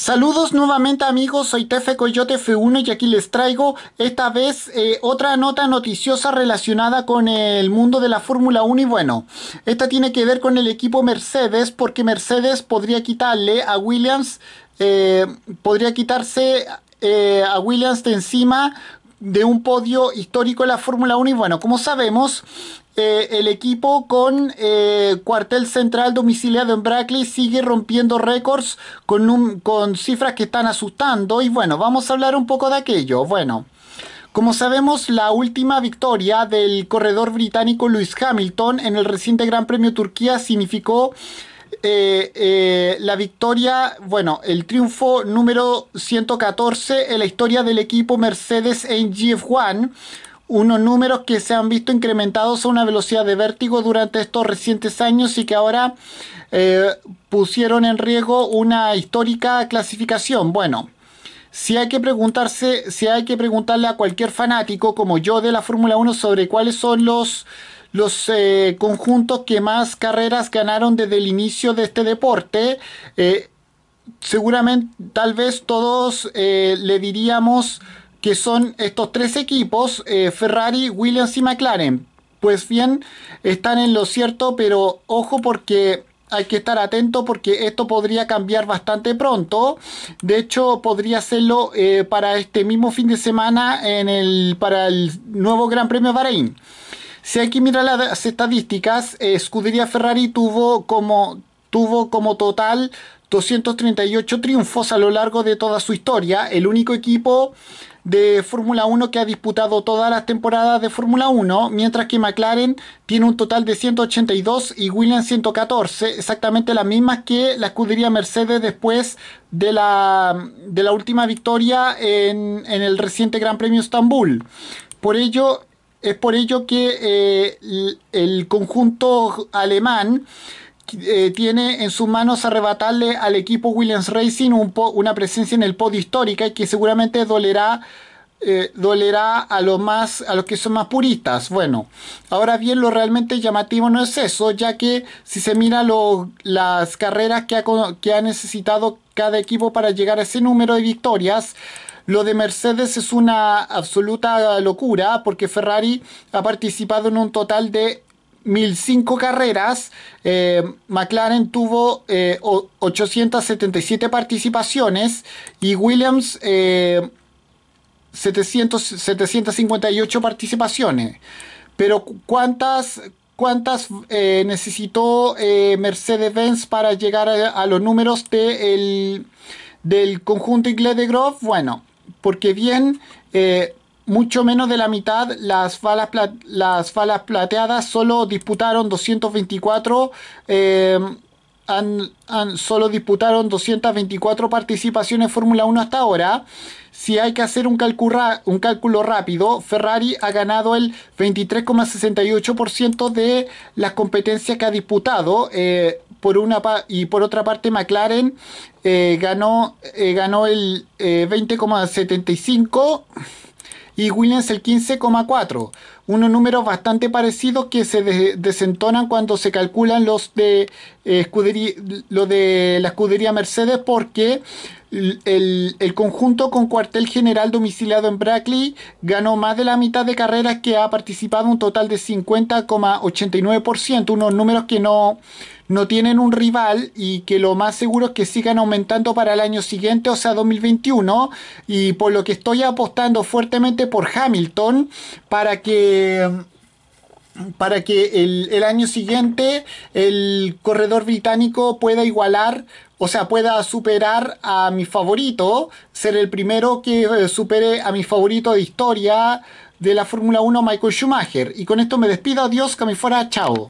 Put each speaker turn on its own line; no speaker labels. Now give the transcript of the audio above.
Saludos nuevamente amigos, soy Tefe Coyote F1 y aquí les traigo esta vez eh, otra nota noticiosa relacionada con el mundo de la Fórmula 1 y bueno, esta tiene que ver con el equipo Mercedes porque Mercedes podría quitarle a Williams, eh, podría quitarse eh, a Williams de encima de un podio histórico en la Fórmula 1 y bueno, como sabemos, eh, el equipo con eh, cuartel central domiciliado en Brackley sigue rompiendo récords con, un, con cifras que están asustando y bueno, vamos a hablar un poco de aquello. Bueno, como sabemos, la última victoria del corredor británico Lewis Hamilton en el reciente Gran Premio Turquía significó eh, eh, la victoria, bueno, el triunfo número 114 en la historia del equipo Mercedes en GF1 unos números que se han visto incrementados a una velocidad de vértigo durante estos recientes años y que ahora eh, pusieron en riesgo una histórica clasificación. Bueno, si hay que preguntarse, si hay que preguntarle a cualquier fanático como yo de la Fórmula 1 sobre cuáles son los los eh, conjuntos que más carreras ganaron desde el inicio de este deporte. Eh, seguramente, tal vez todos eh, le diríamos que son estos tres equipos, Ferrari, Williams y McLaren. Pues bien, están en lo cierto, pero ojo porque hay que estar atento porque esto podría cambiar bastante pronto. De hecho, podría hacerlo para este mismo fin de semana en el, para el nuevo Gran Premio Bahrein. Si hay que mirar las estadísticas, Scuderia Ferrari tuvo como, tuvo como total 238 triunfos a lo largo de toda su historia, el único equipo de Fórmula 1 que ha disputado todas las temporadas de Fórmula 1, mientras que McLaren tiene un total de 182 y Williams 114, exactamente las mismas que la escudería Mercedes después de la, de la última victoria en, en el reciente Gran Premio Estambul. Por ello, es por ello que eh, el conjunto alemán eh, tiene en sus manos arrebatarle al equipo Williams Racing un una presencia en el podio histórica y que seguramente dolerá, eh, dolerá a, los más, a los que son más puristas. Bueno, ahora bien, lo realmente llamativo no es eso, ya que si se mira las carreras que que ha necesitado cada equipo para llegar a ese número de victorias, lo de Mercedes es una absoluta locura porque Ferrari ha participado en un total de 1005 carreras, eh, McLaren tuvo 877 eh, participaciones y Williams 758 eh, participaciones. Pero ¿cuántas, cuántas necesitó Mercedes-Benz para llegar a, los números de del conjunto inglés de Grove? Bueno, porque bien eh, mucho menos de la mitad las falas las plateadas solo disputaron 224 eh, solo disputaron 224 participaciones en Fórmula 1 hasta ahora. Si hay que hacer un, cálculo rápido, Ferrari ha ganado el 23,68% de las competencias que ha disputado. Eh, una y por otra parte McLaren eh, ganó, eh, ganó el 20,75 eh, y Williams el 15,4. Unos números bastante parecidos que se desentonan cuando se calculan los de eh, escudería, lo de la escudería Mercedes porque el, conjunto con cuartel general domiciliado en Brackley ganó más de la mitad de carreras que ha participado un total de 50,89%, unos números que no, no tienen un rival y que lo más seguro es que sigan aumentando para el año siguiente, o sea 2021, y por lo que estoy apostando fuertemente por Hamilton para que para que el, año siguiente el corredor británico pueda igualar, o sea, pueda superar a mi favorito, ser el primero que eh, supere a mi favorito de historia de la Fórmula 1, Michael Schumacher. Y con esto me despido, adiós, que me fuera, chao.